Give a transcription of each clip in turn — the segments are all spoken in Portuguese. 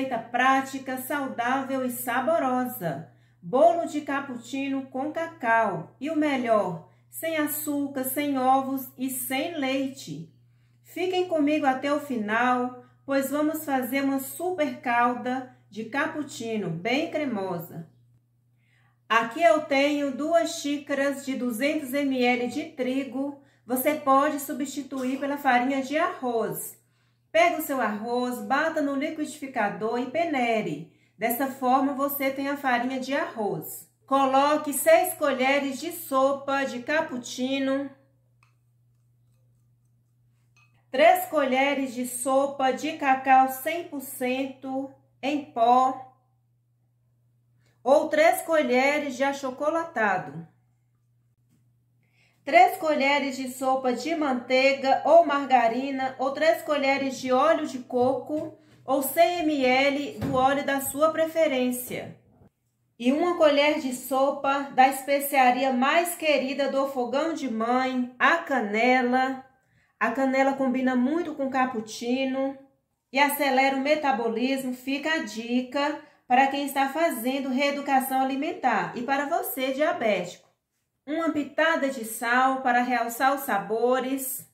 receita prática, saudável e saborosa. Bolo de cappuccino com cacau e o melhor, sem açúcar, sem ovos e sem leite. Fiquem comigo até o final, pois vamos fazer uma super calda de cappuccino bem cremosa. Aqui eu tenho duas xícaras de 200 ml de trigo. Você pode substituir pela farinha de arroz Pega o seu arroz, bata no liquidificador e peneire. Dessa forma, você tem a farinha de arroz. Coloque 6 colheres de sopa de cappuccino, 3 colheres de sopa de cacau 100% em pó ou 3 colheres de achocolatado. 3 colheres de sopa de manteiga ou margarina ou 3 colheres de óleo de coco ou 100 ml do óleo da sua preferência. E uma colher de sopa da especiaria mais querida do fogão de mãe, a canela. A canela combina muito com cappuccino e acelera o metabolismo. Fica a dica para quem está fazendo reeducação alimentar e para você diabético uma pitada de sal para realçar os sabores,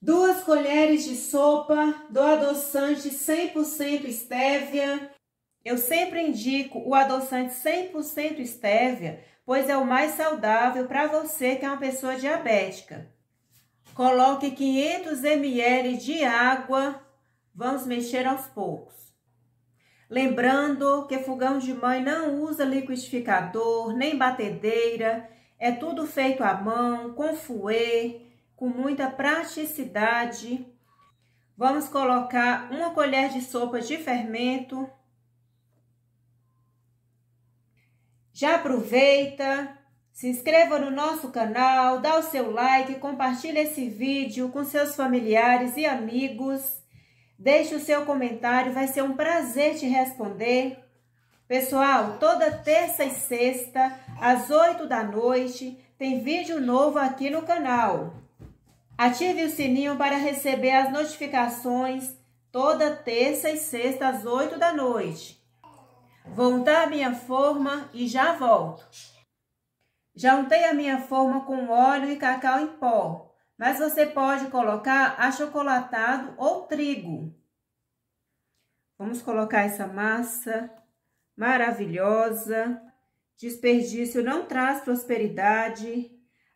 duas colheres de sopa do adoçante 100% estévia. Eu sempre indico o adoçante 100% estévia, pois é o mais saudável para você que é uma pessoa diabética. Coloque 500 ml de água, vamos mexer aos poucos. Lembrando que fogão de mãe não usa liquidificador nem batedeira, é tudo feito à mão, com fouet, com muita praticidade. Vamos colocar uma colher de sopa de fermento. Já aproveita, se inscreva no nosso canal, dá o seu like, compartilha esse vídeo com seus familiares e amigos. Deixe o seu comentário, vai ser um prazer te responder. Pessoal, toda terça e sexta, às 8 da noite, tem vídeo novo aqui no canal. Ative o sininho para receber as notificações toda terça e sexta, às 8 da noite. Vou untar minha forma e já volto. Já untei a minha forma com óleo e cacau em pó, mas você pode colocar achocolatado ou trigo. Vamos colocar essa massa maravilhosa. Desperdício não traz prosperidade.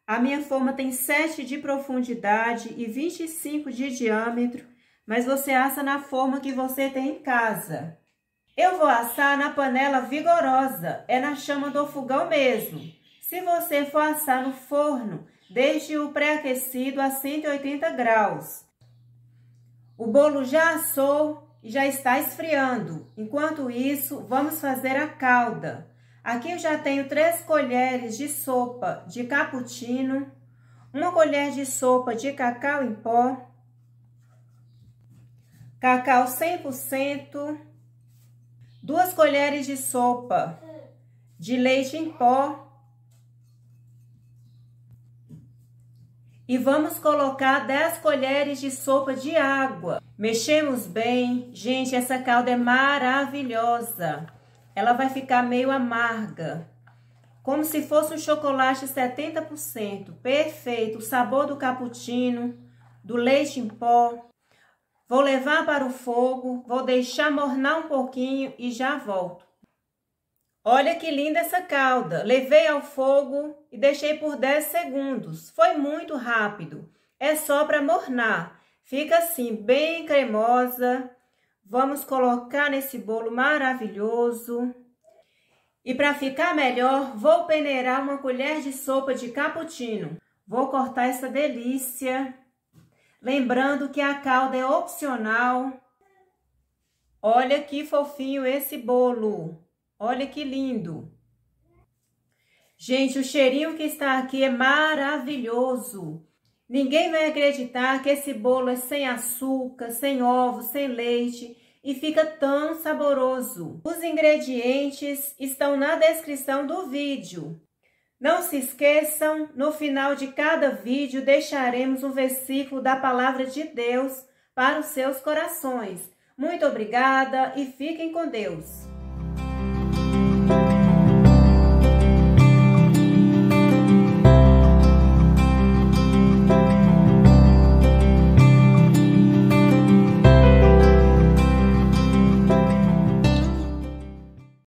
A minha forma tem 7 de profundidade e 25 de diâmetro, mas você assa na forma que você tem em casa. Eu vou assar na panela vigorosa, é na chama do fogão mesmo. Se você for assar no forno, deixe-o pré-aquecido a 180 graus. O bolo já assou, e já está esfriando. Enquanto isso, vamos fazer a calda. Aqui eu já tenho três colheres de sopa de cappuccino, uma colher de sopa de cacau em pó, cacau 100%, duas colheres de sopa de leite em pó. E vamos colocar 10 colheres de sopa de água. Mexemos bem. Gente, essa calda é maravilhosa. Ela vai ficar meio amarga. Como se fosse um chocolate 70%. Perfeito. O sabor do cappuccino, do leite em pó. Vou levar para o fogo, vou deixar mornar um pouquinho e já volto. Olha que linda essa calda. Levei ao fogo e deixei por 10 segundos. Foi muito rápido. É só para mornar. Fica assim, bem cremosa. Vamos colocar nesse bolo maravilhoso. E para ficar melhor, vou peneirar uma colher de sopa de cappuccino. Vou cortar essa delícia. Lembrando que a calda é opcional. Olha que fofinho esse bolo. Olha que lindo. Gente, o cheirinho que está aqui é maravilhoso. Ninguém vai acreditar que esse bolo é sem açúcar, sem ovo, sem leite e fica tão saboroso. Os ingredientes estão na descrição do vídeo. Não se esqueçam, no final de cada vídeo deixaremos um versículo da palavra de Deus para os seus corações. Muito obrigada e fiquem com Deus.